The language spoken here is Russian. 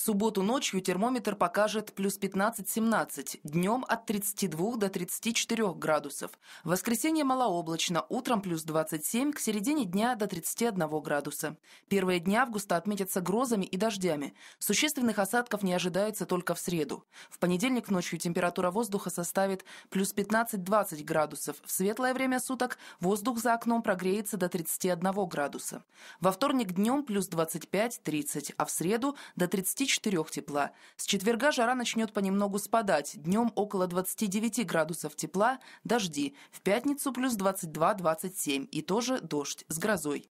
В субботу ночью термометр покажет плюс 15-17, днем от 32 до 34 градусов. В воскресенье малооблачно, утром плюс 27, к середине дня до 31 градуса. Первые дни августа отметятся грозами и дождями. Существенных осадков не ожидается только в среду. В понедельник ночью температура воздуха составит плюс 15-20 градусов. В светлое время суток воздух за окном прогреется до 31 градуса. Во вторник днем плюс 25-30, а в среду до 34 24 тепла. С четверга жара начнет понемногу спадать. Днем около 29 градусов тепла, дожди. В пятницу плюс 22-27 и тоже дождь с грозой.